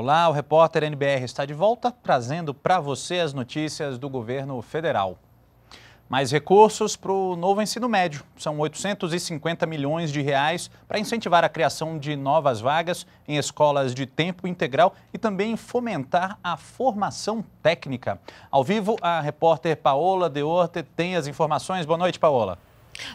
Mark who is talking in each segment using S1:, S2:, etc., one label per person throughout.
S1: Olá, o repórter NBR está de volta trazendo para você as notícias do governo federal. Mais recursos para o novo ensino médio. São 850 milhões de reais para incentivar a criação de novas vagas em escolas de tempo integral e também fomentar a formação técnica. Ao vivo, a repórter Paola Deorte tem as informações. Boa noite, Paola.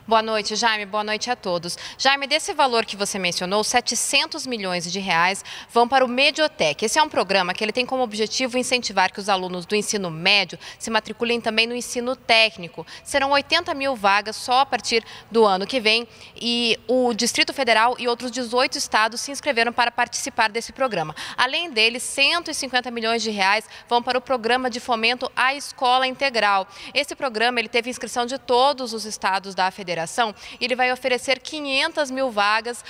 S2: Boa noite, Jaime. Boa noite a todos. Jaime, desse valor que você mencionou, 700 milhões de reais vão para o Mediotec. Esse é um programa que ele tem como objetivo incentivar que os alunos do ensino médio se matriculem também no ensino técnico. Serão 80 mil vagas só a partir do ano que vem e o Distrito Federal e outros 18 estados se inscreveram para participar desse programa. Além dele, 150 milhões de reais vão para o programa de fomento à escola integral. Esse programa ele teve inscrição de todos os estados da federação, ele vai oferecer 500 mil vagas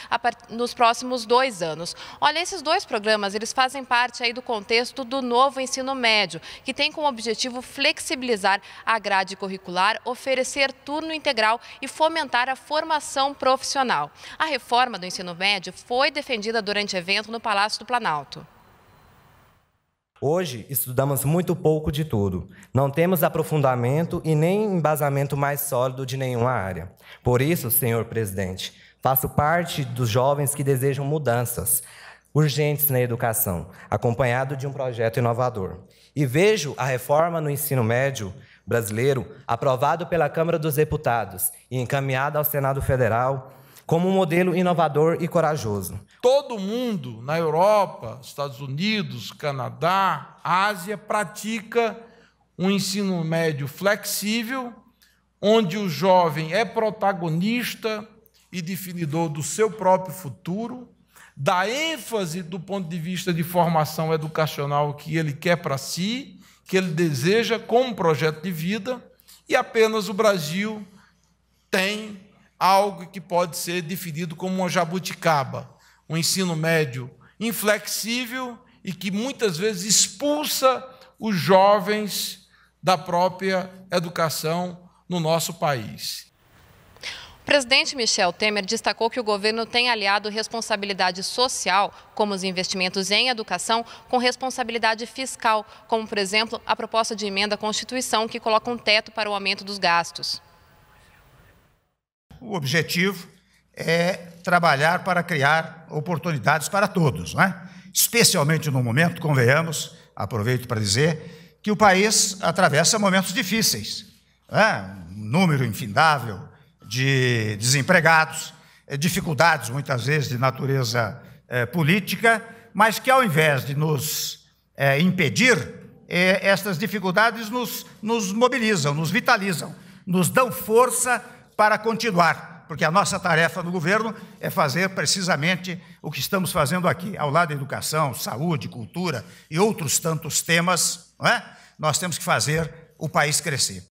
S2: nos próximos dois anos. Olha, esses dois programas, eles fazem parte aí do contexto do novo ensino médio, que tem como objetivo flexibilizar a grade curricular, oferecer turno integral e fomentar a formação profissional. A reforma do ensino médio foi defendida durante evento no Palácio do Planalto.
S3: Hoje, estudamos muito pouco de tudo. Não temos aprofundamento e nem embasamento mais sólido de nenhuma área. Por isso, senhor presidente, faço parte dos jovens que desejam mudanças urgentes na educação, acompanhado de um projeto inovador. E vejo a reforma no ensino médio brasileiro aprovado pela Câmara dos Deputados e encaminhada ao Senado Federal como um modelo inovador e corajoso.
S1: Todo
S4: mundo na Europa, Estados Unidos, Canadá, Ásia pratica um ensino médio flexível, onde o jovem é protagonista e definidor do seu próprio futuro, da ênfase do ponto de vista de formação educacional que ele quer para si, que ele deseja como projeto de vida, e apenas o Brasil tem algo que pode ser definido como uma jabuticaba, um ensino médio inflexível e que muitas vezes expulsa os jovens da própria educação no nosso país.
S2: O presidente Michel Temer destacou que o governo tem aliado responsabilidade social, como os investimentos em educação, com responsabilidade fiscal, como, por exemplo, a proposta de emenda à Constituição que coloca um teto para o aumento dos gastos
S3: o objetivo é trabalhar para criar oportunidades para todos, é? especialmente no momento, convenhamos, aproveito para dizer, que o país atravessa momentos difíceis. Né? Um número infindável de desempregados, eh, dificuldades, muitas vezes, de natureza eh, política, mas que, ao invés de nos eh, impedir, eh, estas dificuldades nos, nos mobilizam, nos vitalizam, nos dão força para continuar, porque a nossa tarefa no governo é fazer precisamente o que estamos
S1: fazendo aqui, ao lado da educação, saúde, cultura e outros tantos temas, não é? nós temos que fazer o país crescer.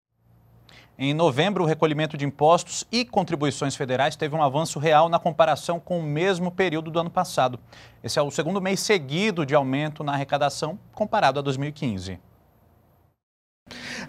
S1: Em novembro, o recolhimento de impostos e contribuições federais teve um avanço real na comparação com o mesmo período do ano passado. Esse é o segundo mês seguido de aumento na arrecadação comparado a 2015.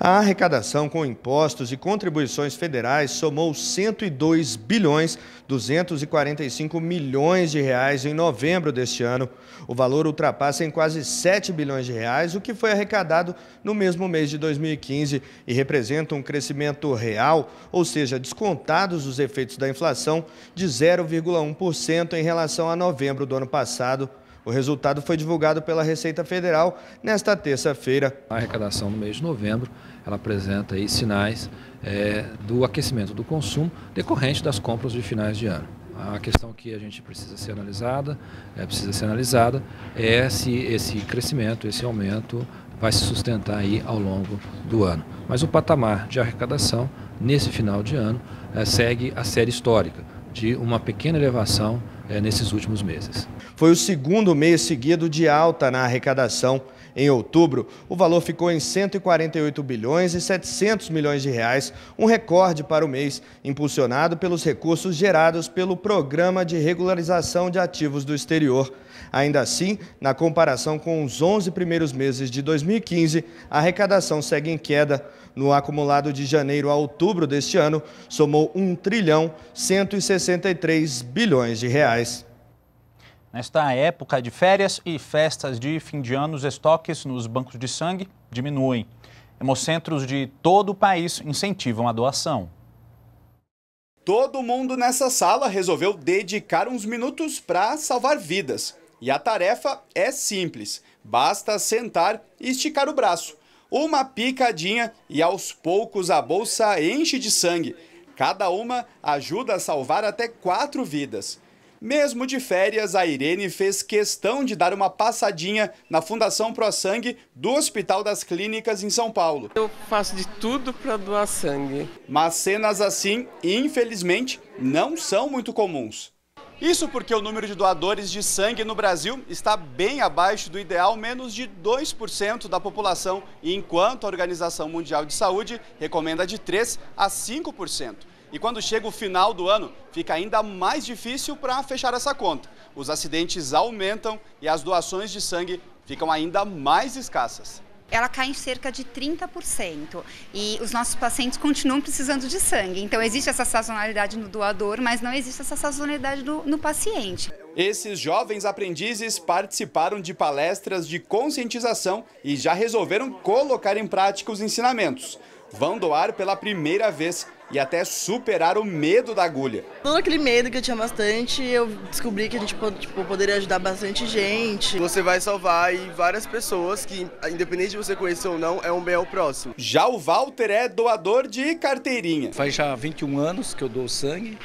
S3: A arrecadação com impostos e contribuições federais somou 102 bilhões 245 milhões de reais em novembro deste ano. O valor ultrapassa em quase 7 bilhões de reais o que foi arrecadado no mesmo mês de 2015 e representa um crescimento real, ou seja, descontados os efeitos da inflação, de 0,1% em relação a novembro do ano passado. O resultado foi divulgado pela Receita Federal nesta terça-feira. A arrecadação no mês de novembro ela apresenta aí sinais é, do aquecimento do consumo decorrente das compras de finais de ano. A questão que a gente precisa ser analisada, é, precisa ser analisada é se esse crescimento, esse aumento vai se sustentar aí ao longo do ano. Mas o patamar de arrecadação nesse final de ano é, segue a série histórica de uma pequena elevação é, nesses últimos meses. Foi o segundo mês seguido de alta na arrecadação. Em outubro, o valor ficou em 148 bilhões e 700 milhões de reais, um recorde para o mês, impulsionado pelos recursos gerados pelo Programa de Regularização de Ativos do Exterior. Ainda assim, na comparação com os 11 primeiros meses de 2015, a arrecadação segue em queda no acumulado de janeiro a outubro deste ano, somou 1 trilhão 163 bilhões de reais.
S1: Nesta época de férias e festas de fim de ano, os estoques nos bancos de sangue diminuem. Hemocentros de todo o país incentivam a doação.
S4: Todo mundo nessa sala resolveu dedicar uns minutos para salvar vidas. E a tarefa é simples: basta sentar e esticar o braço uma picadinha e aos poucos a bolsa enche de sangue. Cada uma ajuda a salvar até quatro vidas. Mesmo de férias, a Irene fez questão de dar uma passadinha na Fundação Pro Sangue do Hospital das Clínicas em São Paulo. Eu faço de tudo para doar sangue. Mas cenas assim, infelizmente, não são muito comuns. Isso porque o número de doadores de sangue no Brasil está bem abaixo do ideal, menos de 2% da população, enquanto a Organização Mundial de Saúde recomenda de 3% a 5%. E quando chega o final do ano, fica ainda mais difícil para fechar essa conta. Os acidentes aumentam e as doações de sangue ficam ainda mais escassas
S2: ela cai em cerca
S4: de 30%. E os nossos pacientes continuam precisando de sangue. Então existe essa sazonalidade no doador, mas não existe essa sazonalidade no paciente. Esses jovens aprendizes participaram de palestras de conscientização e já resolveram colocar em prática os ensinamentos vão doar pela primeira vez e até superar o medo da agulha.
S2: Todo aquele medo que eu tinha bastante, eu descobri que a gente tipo, poderia ajudar bastante gente.
S4: Você vai salvar várias pessoas que, independente de você conhecer ou não, é um bem ao próximo. Já o Walter é doador de carteirinha. Faz já 21 anos que eu dou sangue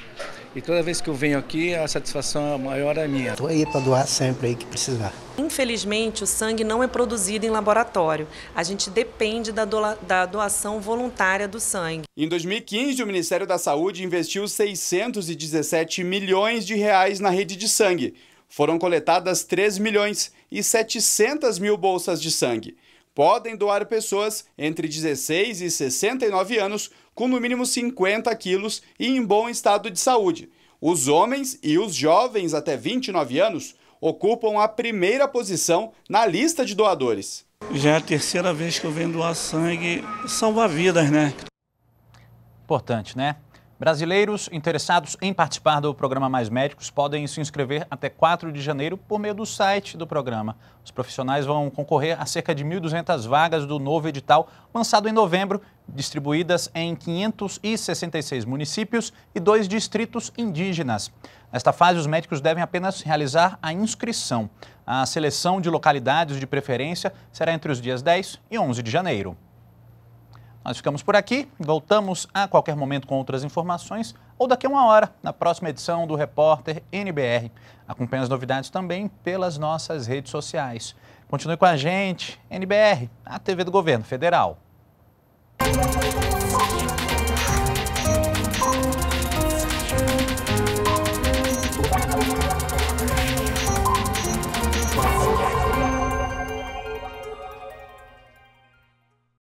S4: e toda vez que eu venho aqui, a satisfação maior é minha. Estou aí para doar sempre aí que precisar.
S2: Infelizmente, o sangue não é produzido em laboratório. A gente depende da, da doação voluntária do sangue.
S4: Em 2015, o Ministério da Saúde investiu 617 milhões de reais na rede de sangue. Foram coletadas 3 milhões e 700 mil bolsas de sangue. Podem doar pessoas entre 16 e 69 anos com no mínimo 50 quilos e em bom estado de saúde. Os homens e os jovens até 29 anos ocupam a primeira posição na lista de doadores.
S1: Já é a terceira vez que eu venho doar sangue, salva vidas, né? Importante, né? Brasileiros interessados em participar do programa Mais Médicos podem se inscrever até 4 de janeiro por meio do site do programa. Os profissionais vão concorrer a cerca de 1.200 vagas do novo edital, lançado em novembro, distribuídas em 566 municípios e dois distritos indígenas. Nesta fase, os médicos devem apenas realizar a inscrição. A seleção de localidades de preferência será entre os dias 10 e 11 de janeiro. Nós ficamos por aqui, voltamos a qualquer momento com outras informações ou daqui a uma hora, na próxima edição do Repórter NBR. Acompanhe as novidades também pelas nossas redes sociais. Continue com a gente, NBR, a TV do Governo Federal.